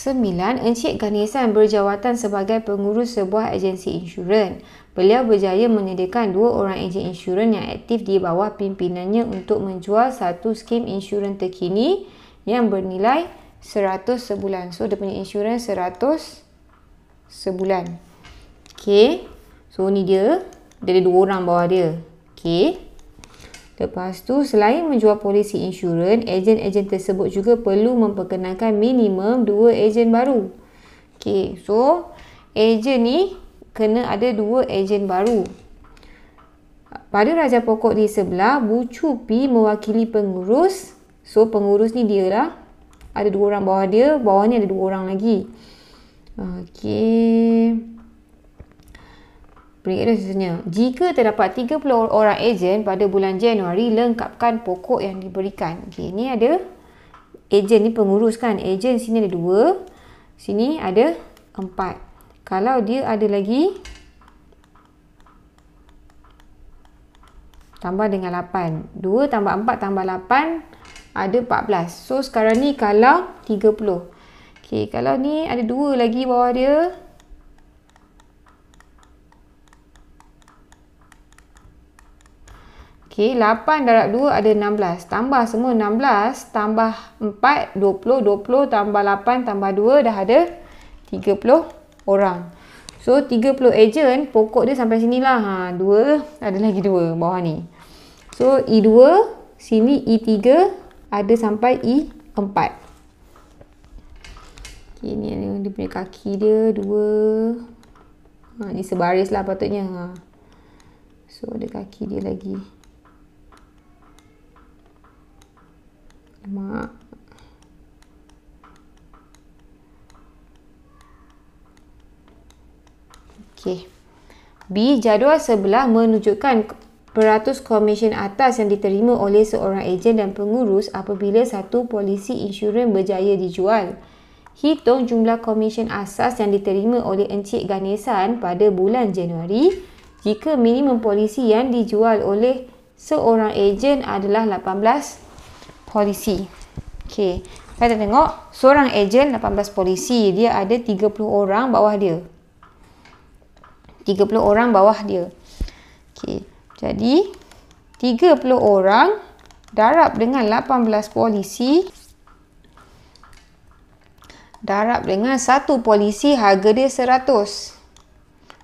Sembilan, Encik Ganesan berjawatan sebagai pengurus sebuah agensi insurans. Beliau berjaya menyediakan dua orang agen insurans yang aktif di bawah pimpinannya untuk menjual satu skim insurans terkini yang bernilai 100 sebulan. So, dia punya insurans 100 sebulan. Okay. So, ni dia. Dia ada dua orang bawah dia. Okay. Lepas tu selain menjual polisi insurans, ejen-ejen tersebut juga perlu memperkenalkan minimum dua ejen baru. Okay, so ejen ni kena ada dua ejen baru. Pada Raja Pokok di sebelah, Bu Chu mewakili pengurus. So pengurus ni dia lah. Ada dua orang bawah dia, bawah ni ada dua orang lagi. Okay. Peringkat seterusnya, jika terdapat 30 orang ejen pada bulan Januari, lengkapkan pokok yang diberikan. Okey, ini ada ejen ni pengurus kan. Ejen sini ada dua. Sini ada empat. Kalau dia ada lagi, tambah dengan lapan. Dua tambah empat tambah lapan, ada empat belas. So, sekarang ni kalau tiga puluh. Okey, kalau ni ada dua lagi bawah dia, Okey, 8 darab 2 ada 16. Tambah semua 16, tambah 4, 20, 20, tambah 8, tambah 2 dah ada 30 orang. So, 30 ejen, pokok dia sampai sini lah. 2, ha, ada lagi 2 bawah ni. So, E2, sini E3, ada sampai E4. Okey, ni ada dia punya kaki dia, 2. Ha, ni sebaris lah patutnya. Ha. So, ada kaki dia lagi. Ma... Okey. B jadual sebelah menunjukkan peratus komisen atas yang diterima oleh seorang ejen dan pengurus apabila satu polisi insurans berjaya dijual. Hitung jumlah komisen asas yang diterima oleh Encik Ganesan pada bulan Januari jika minimum polisi yang dijual oleh seorang ejen adalah polisi. Okey. Kita tengok seorang ejen 18 polisi, dia ada 30 orang bawah dia. 30 orang bawah dia. Okey. Jadi 30 orang darab dengan 18 polisi darab dengan satu polisi harga dia 100.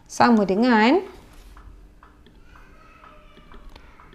Sama dengan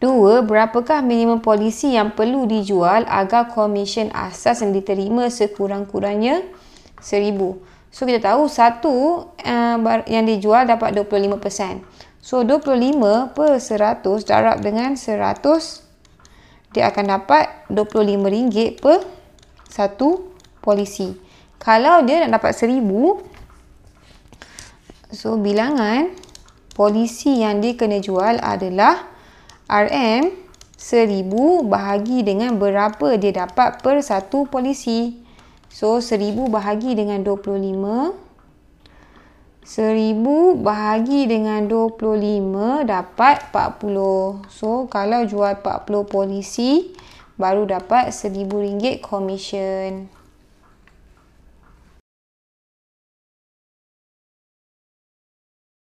Dua, berapakah minimum polisi yang perlu dijual agar komisen asas yang diterima sekurang-kurangnya seribu? So, kita tahu satu uh, yang dijual dapat 25%. So, 25 per 100 darab dengan 100 dia akan dapat RM25 per satu polisi. Kalau dia nak dapat seribu, so, bilangan polisi yang dia kena jual adalah RM RM1,000 bahagi dengan berapa dia dapat per satu polisi. So, RM1,000 bahagi dengan 25. RM1,000 bahagi dengan 25 dapat 40. So, kalau jual 40 polisi, baru dapat rm ringgit komisen.